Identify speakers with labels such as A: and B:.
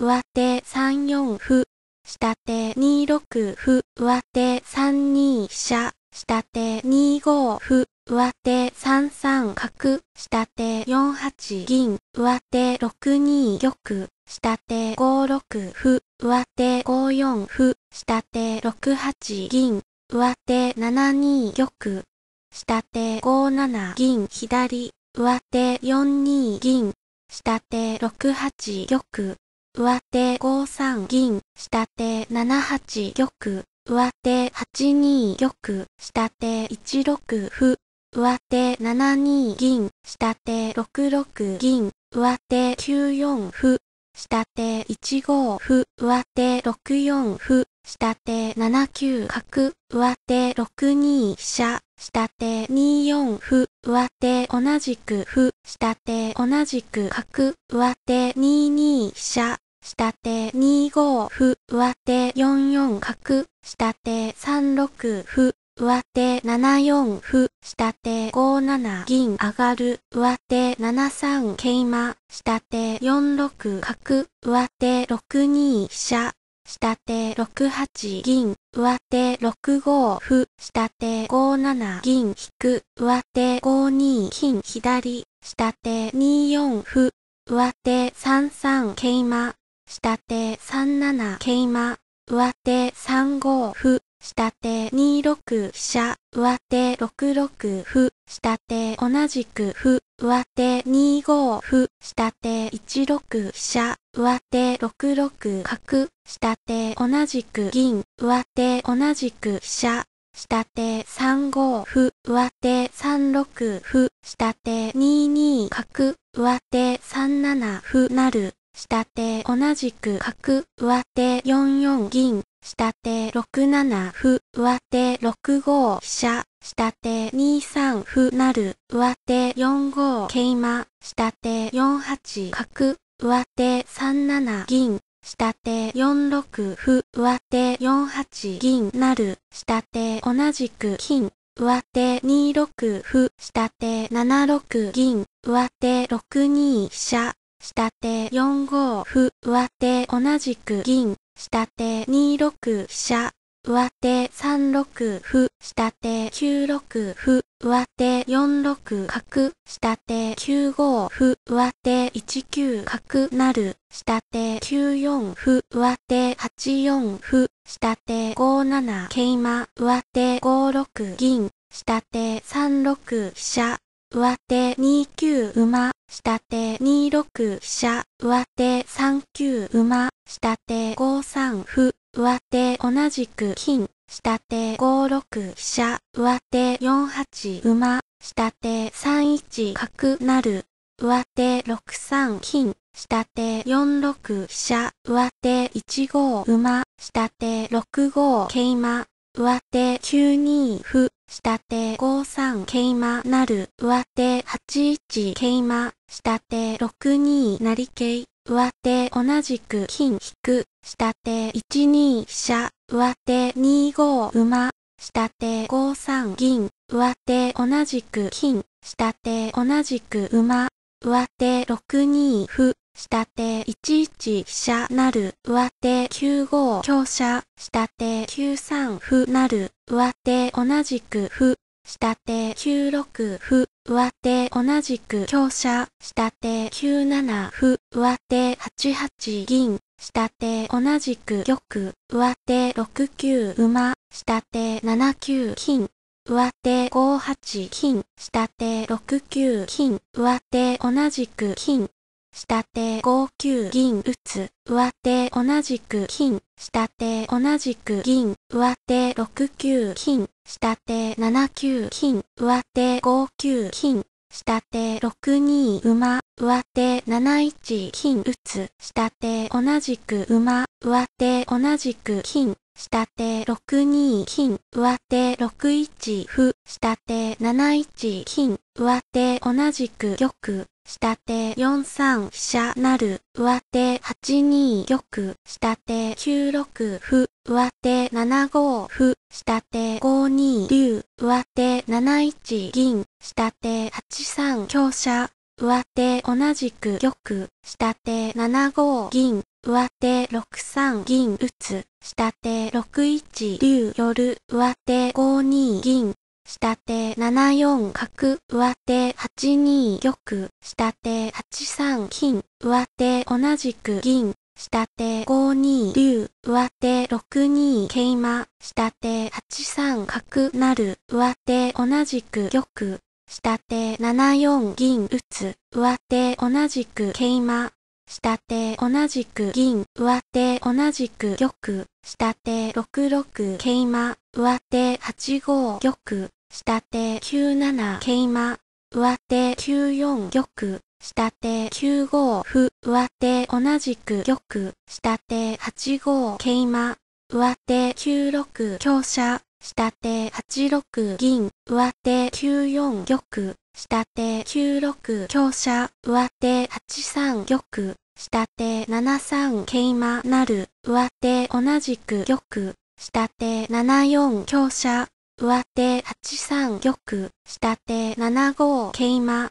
A: 上手3四歩、下手2六歩、上手3二飛車、下手2五歩、上手3三角、下手4八銀、上手6二玉、下手5六歩、上手5四歩、下手6八銀、上手7二玉、下手5七銀左、上手4二銀、下手6八玉、上手5三銀、下手7八玉、上手8二玉、下手1六歩、上手7二銀、下手6六銀、上手9四歩、下手1五歩、上手6四歩、下手7九角、上手6二飛車、下手2四歩、上手同じく歩、下手同じく角、上手2二飛車、下手2五歩、上手4四角、下手3六歩、上手7四歩、下手5七銀上がる、上手7三桂馬、下手4六角、上手6二飛車、下手6八銀、上手6五歩、下手5七銀引く、上手5二金左、下手2四歩、上手3三桂馬、下手3七桂馬、上手3五歩、下手2六飛車、上手6六歩、下手同じく歩、上手2五歩、下手1六飛車、上手6六角、下手同じく銀、上手同じく飛車、下手3五歩、上手3六歩、下手2二角、上手3七歩なる。下手同じく角、上手4四銀、下手6七歩、上手6五飛車、下手2三歩なる、上手4五桂馬、下手4八角、上手3七銀、下手4六歩、上手4八銀なる、下手同じく金、上手2六歩、下手7六銀、上手6二飛車、下手4五歩、上手同じく銀、下手2六飛車、上手3六歩、下手9六歩、上手4六角、下手9五歩、上手1九角なる、下手9四歩、上手8四歩、下手5七桂馬、上手5六銀、下手3六飛車、上手2九馬、下手2六飛車、上手3九馬、下手5三歩、上手同じく金、下手5六飛車、上手4八馬、下手3一角なる、上手6三金、下手4六飛車、上手1五馬、下手6五桂馬、上手9二歩、下手5三桂馬なる、上手8一桂馬、下手6二成桂、上手同じく金引く、下手1二飛車、上手2五馬、下手5三銀、上手同じく金、下手同じく馬、上手6二歩、下手11飛車なる、上手9五強車、下手9三歩なる、上手同じく歩、下手9六歩、上手同じく強者、下手9七歩、上手8八銀、下手同じく玉、上手6九馬、下手7九金。上手5八金、下手6九金、上手同じく金、下手5九銀打つ、上手同じく金、下手同じく銀、上手6九金、下手7九金、上手5九金、下手6二馬、上手7一金打つ、下手同じく馬、上手同じく金、下手6 2金、上手6 1歩、下手7 1金、上手同じく玉、下手4 3飛車なる、上手8 2玉、下手9 6歩、上手7 5歩、下手5 2竜、上手7 1銀、下手8 3香車、上手同じく玉、下手7 5銀、上手6三銀打つ、下手6一竜夜る、上手5二銀、下手7四角、上手8二玉、下手8三金、上手同じく銀、下手5二竜、上手6二桂馬、下手8三角なる、上手同じく玉、下手7四銀打つ、上手同じく桂馬、下手同じく銀、上手同じく玉、下手6六桂馬、上手8五玉、下手9七桂馬、上手9四玉、下手9五歩、上手同じく玉、下手8五桂馬、上手9六香車、下手8六銀、上手9四玉、下手9六強者、上手8三玉、下手7三桂馬なる、上手同じく玉、下手7四強者、上手8三玉、下手7五桂馬